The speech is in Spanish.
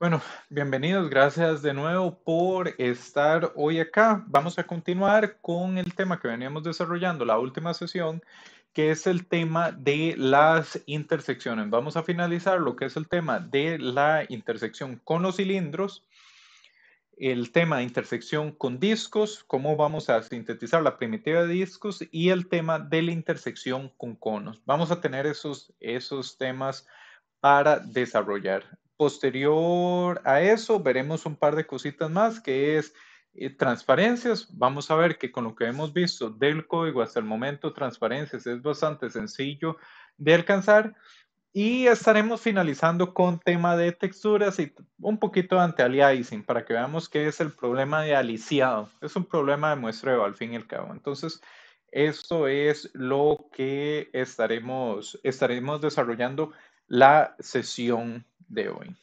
Bueno, bienvenidos, gracias de nuevo por estar hoy acá. Vamos a continuar con el tema que veníamos desarrollando la última sesión, que es el tema de las intersecciones. Vamos a finalizar lo que es el tema de la intersección con los cilindros, el tema de intersección con discos, cómo vamos a sintetizar la primitiva de discos y el tema de la intersección con conos. Vamos a tener esos, esos temas para desarrollar. Posterior a eso, veremos un par de cositas más, que es eh, transparencias. Vamos a ver que con lo que hemos visto del código hasta el momento, transparencias es bastante sencillo de alcanzar. Y estaremos finalizando con tema de texturas y un poquito de anti-aliasing para que veamos qué es el problema de aliciado. Es un problema de muestreo al fin y al cabo. Entonces, esto es lo que estaremos, estaremos desarrollando la sesión de hoy.